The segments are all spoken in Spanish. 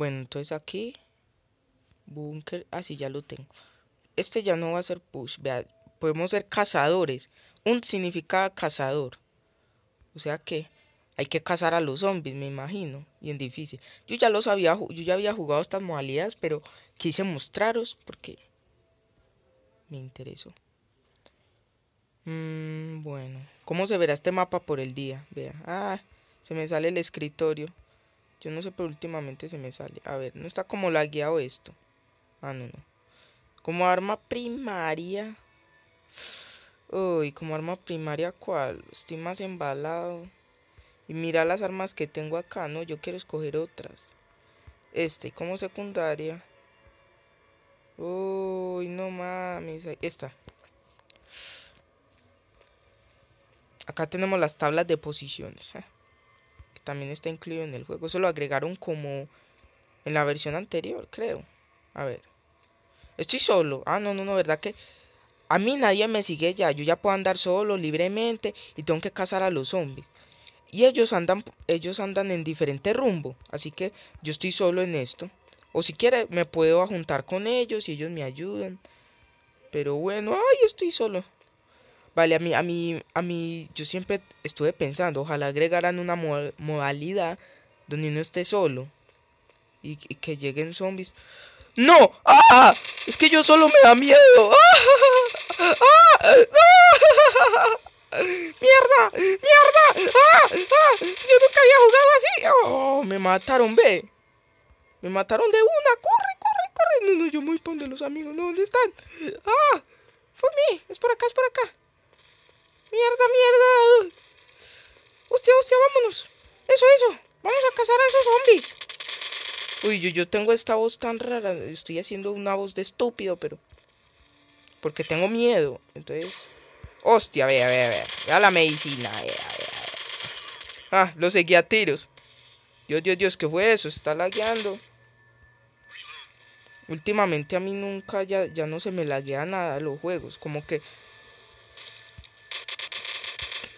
Bueno, entonces aquí, búnker, así ah, ya lo tengo. Este ya no va a ser push, vea, podemos ser cazadores. Un significa cazador. O sea que hay que cazar a los zombies, me imagino. Bien difícil. Yo ya lo sabía yo ya había jugado estas modalidades, pero quise mostraros porque me interesó. Mm, bueno, ¿cómo se verá este mapa por el día? Vea, ah, se me sale el escritorio. Yo no sé, pero últimamente se me sale. A ver, no está como lagueado esto. Ah, no, no. Como arma primaria. Uy, como arma primaria, ¿cuál? Estoy más embalado. Y mira las armas que tengo acá, ¿no? Yo quiero escoger otras. Este, como secundaria. Uy, no mames. Esta. Acá tenemos las tablas de posiciones. ¿eh? también está incluido en el juego. Eso lo agregaron como en la versión anterior, creo. A ver. Estoy solo. Ah, no, no, no, ¿verdad que? A mí nadie me sigue ya. Yo ya puedo andar solo, libremente, y tengo que cazar a los zombies. Y ellos andan, ellos andan en diferente rumbo. Así que yo estoy solo en esto. O si quiere, me puedo juntar con ellos y ellos me ayudan. Pero bueno, ay, estoy solo. Vale, a mí, a mí, a mí, yo siempre estuve pensando, ojalá agregaran una modalidad donde no esté solo y, que lleguen zombies. ¡No! ¡Ah! Es que yo solo me da miedo. ¡Ah! ¡Ah! ¡Ah! ¡Mierda! ¡Mierda! ¡Ah! ¡Ah! Yo nunca había jugado así. ¡Oh! Me mataron, ve. Me mataron de una. ¡Corre, corre, corre! No, no, yo muy pon de los amigos. ¿No? ¿Dónde están? ¡Ah! Fue mí. Es por acá, es por acá. Mierda, mierda. Hostia, hostia, vámonos. Eso, eso. Vamos a cazar a esos zombies. Uy, yo, tengo esta voz tan rara. Estoy haciendo una voz de estúpido, pero... Porque tengo miedo. Entonces... Hostia, vea, vea, vea. Vea la medicina. Ah, lo seguí a tiros. Dios, Dios, Dios, ¿qué fue eso? Se está lagueando. Últimamente a mí nunca ya, ya no se me laguea nada los juegos. Como que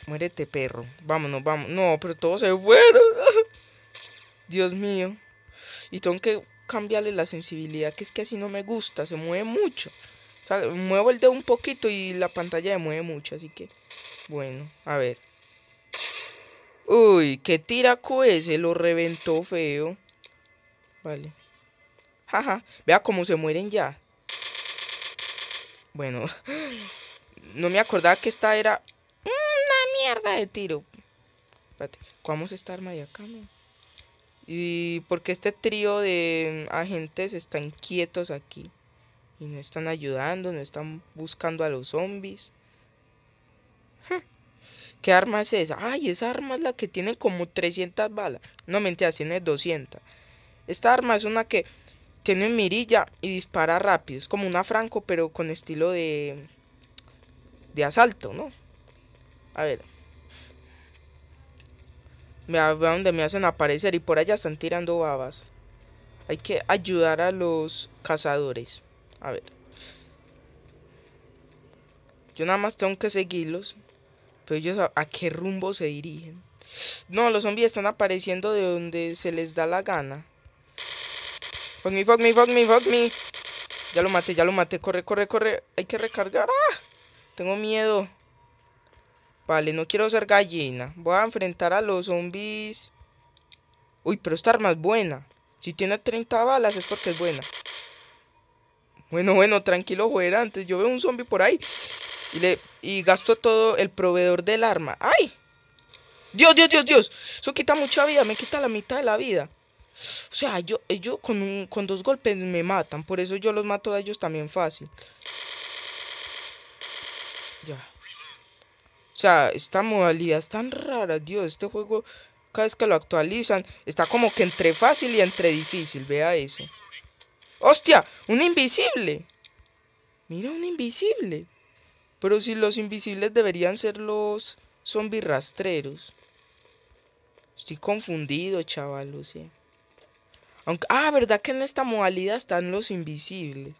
Muérete, perro. Vámonos, vámonos. No, pero todos se fueron. Dios mío. Y tengo que cambiarle la sensibilidad, que es que así no me gusta. Se mueve mucho. O sea, muevo el dedo un poquito y la pantalla se mueve mucho. Así que, bueno, a ver. Uy, qué tiraco ese. Lo reventó feo. Vale. Jaja. Vea cómo se mueren ya. Bueno. No me acordaba que esta era de tiro. Vamos ¿cómo arma de acá, ¿Y Y porque este trío de agentes están quietos aquí. Y no están ayudando, no están buscando a los zombies. ¿Qué arma es esa? Ay, esa arma es la que tiene como 300 balas. No mentiras, tiene 200. Esta arma es una que tiene mirilla y dispara rápido. Es como una franco, pero con estilo de, de asalto, ¿no? A ver. Me, donde me hacen aparecer y por allá están tirando babas. Hay que ayudar a los cazadores. A ver. Yo nada más tengo que seguirlos. Pero ellos a, a qué rumbo se dirigen. No, los zombies están apareciendo de donde se les da la gana. Fuck me, fuck me, fuck me, fuck me. Ya lo maté, ya lo maté. Corre, corre, corre. Hay que recargar. ¡Ah! Tengo miedo. Vale, no quiero ser gallina. Voy a enfrentar a los zombies. Uy, pero esta arma es buena. Si tiene 30 balas es porque es buena. Bueno, bueno, tranquilo, joder. Antes yo veo un zombie por ahí. Y, le, gasto todo el proveedor del arma. ¡Ay! Dios, Dios, Dios, Dios. Eso quita mucha vida. Me quita la mitad de la vida. O sea, yo, ellos con, con dos golpes me matan. Por eso yo los mato a ellos también fácil. Ya sea, esta modalidad es tan rara, Dios, este juego cada vez que lo actualizan está como que entre fácil y entre difícil, vea eso. ¡Hostia! ¡Un invisible! Mira, un invisible. Pero si los invisibles deberían ser los zombies rastreros. Estoy confundido, chaval, o ah, ¿verdad que en esta modalidad están los invisibles?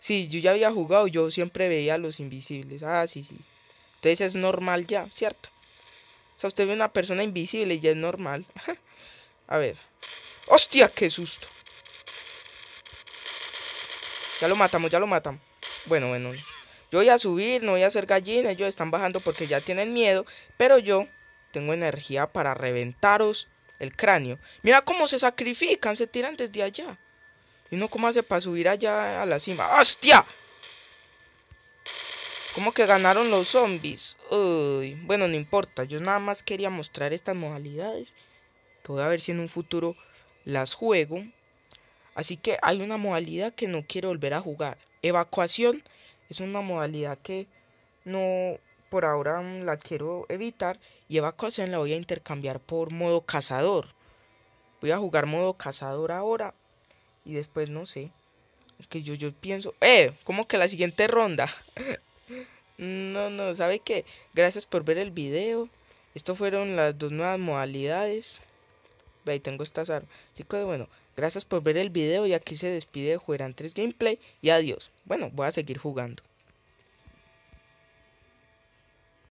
Sí, yo ya había jugado, yo siempre veía los invisibles. Ah, sí, sí. Entonces es normal ya, ¿cierto? O sea, usted ve una persona invisible y ya es normal. A ver. ¡Hostia, qué susto! Ya lo matamos, ya lo matamos. Bueno, bueno. Yo voy a subir, no voy a hacer gallina. Ellos están bajando porque ya tienen miedo. Pero yo tengo energía para reventaros el cráneo. Mira cómo se sacrifican, se tiran desde allá. Y no cómo hace para subir allá a la cima. ¡Hostia! ¿Cómo que ganaron los zombies? bueno, no importa. Yo nada más quería mostrar estas modalidades. Que voy a ver si en un futuro las juego. Así que hay una modalidad que no quiero volver a jugar. Evacuación es una modalidad que no por ahora la quiero evitar. Y evacuación la voy a intercambiar por modo cazador. Voy a jugar modo cazador ahora. Y después no sé. Que yo, yo pienso. ¡Eh! ¿Cómo que la siguiente ronda? No, no, ¿sabe qué? Gracias por ver el video. Estas fueron las dos nuevas modalidades. tengo estas armas. Así que bueno, gracias por ver el video y aquí se despide Juegan 3 Gameplay y adiós. Bueno, voy a seguir jugando.